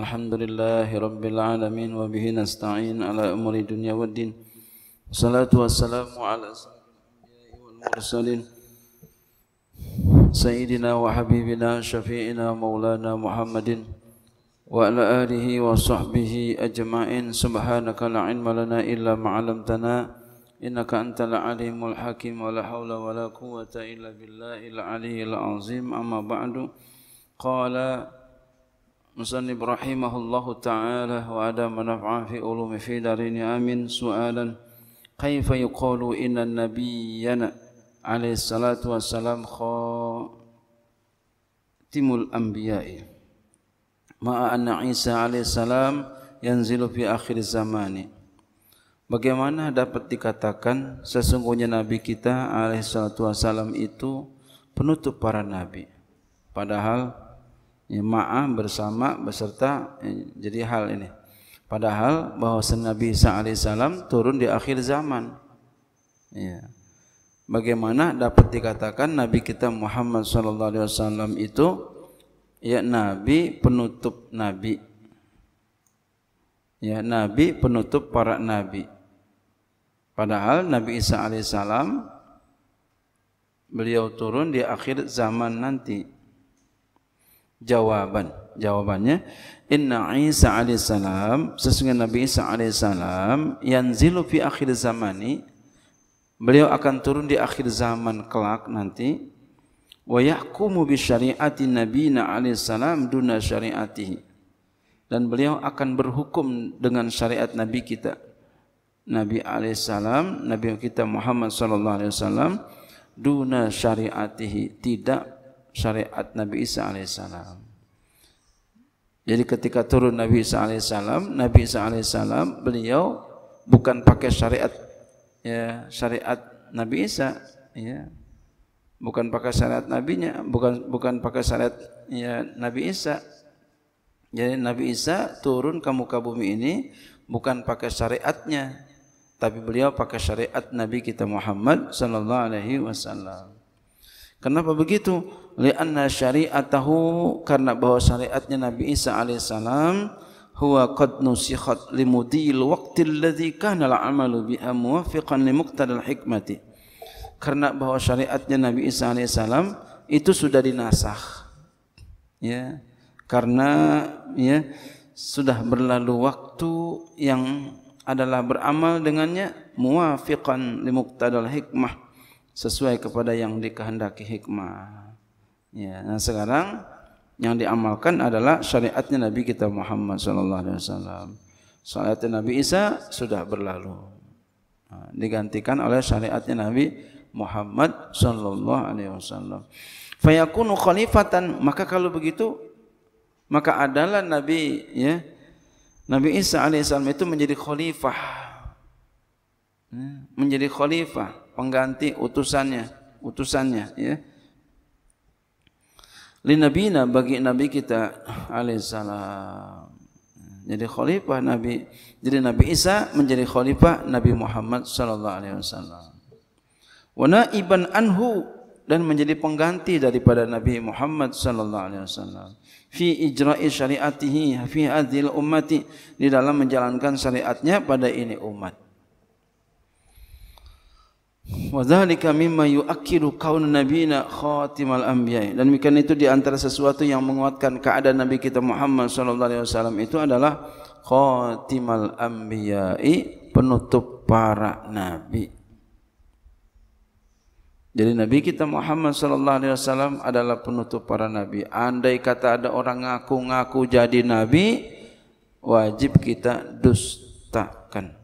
الحمد لله رب العالمين وبه نستعين على أمور الدنيا والدين والصلاة والسلام على سيد والمرسلين سيدنا وحبيبنا شفيعنا مولانا محمد وعلى آله وصحبه أجمعين سبحانك لا علم لنا إلا ما علمتنا إنك أنت العليم الحكيم ولا حول ولا قوة إلا بالله العلي العظيم أما بعد قال Musannib rahimahullahu ta'ala wa ada manfa'a fi ulumi fi darini amin su'alan kaifa yuqalu inna nabiyyana alaihi salatu wassalam kha anbiya'i ma'a anna Isa alaihi salam yanzilu fi akhir zamani bagaimana dapat dikatakan sesungguhnya nabi kita alaihi salatu wassalam itu penutup para nabi padahal ya, ma'ah bersama beserta ya, jadi hal ini padahal bahawa Nabi Isa alaihi turun di akhir zaman ya. bagaimana dapat dikatakan nabi kita Muhammad sallallahu alaihi wasallam itu ya nabi penutup nabi ya nabi penutup para nabi padahal Nabi Isa alaihissalam beliau turun di akhir zaman nanti jawaban jawabannya inna isa alaihissalam sesungguhnya nabi isa alaihissalam yang zilu fi akhir zaman beliau akan turun di akhir zaman kelak nanti wa yahkumu bi syariati nabina alaihissalam duna syariatihi dan beliau akan berhukum dengan syariat nabi kita nabi alaihissalam nabi kita Muhammad sallallahu alaihi wasallam duna syariatihi tidak syariat Nabi Isa AS. Jadi ketika turun Nabi Isa AS, Nabi Isa AS beliau bukan pakai syariat ya, syariat Nabi Isa. Ya. Bukan pakai syariat Nabi-Nya, bukan, bukan pakai syariat ya, Nabi Isa. Jadi Nabi Isa turun ke muka bumi ini bukan pakai syariatnya, tapi beliau pakai syariat Nabi kita Muhammad sallallahu alaihi wasallam. Kenapa begitu? li'anna syari'atahu karena bahawa syariatnya Nabi Isa AS huwa qad nusikhat limudil waqtil ladzi kana al-amalu biha muwafiqan limuqtadal hikmati karena bahawa syariatnya Nabi Isa AS itu sudah dinasakh ya karena ya sudah berlalu waktu yang adalah beramal dengannya muwafiqan limuqtadal hikmah sesuai kepada yang dikehendaki hikmah Ya, nah sekarang yang diamalkan adalah syariatnya Nabi kita Muhammad sallallahu alaihi wasallam. Syariat Nabi Isa sudah berlalu. digantikan oleh syariatnya Nabi Muhammad sallallahu alaihi wasallam. Fayakunu khalifatan, maka kalau begitu maka adalah Nabi ya. Nabi Isa alaihi salam itu menjadi khalifah. Hmm, menjadi khalifah, pengganti utusannya, utusannya ya linabina bagi nabi kita alaihissalam. Jadi khalifah nabi, jadi nabi Isa menjadi khalifah nabi Muhammad sallallahu alaihi wasallam. Wa naiban anhu dan menjadi pengganti daripada nabi Muhammad sallallahu alaihi wasallam fi ijra'i syariatihi fi hadhil Umati di dalam menjalankan syariatnya pada ini umat. Wadhalika mimma yuakkidu kaun nabina khatimal anbiya. Dan demikian itu di antara sesuatu yang menguatkan keadaan Nabi kita Muhammad sallallahu alaihi wasallam itu adalah khatimal anbiya, penutup para nabi. Jadi Nabi kita Muhammad sallallahu alaihi wasallam adalah penutup para nabi. Andai kata ada orang ngaku-ngaku jadi nabi, wajib kita dustakan.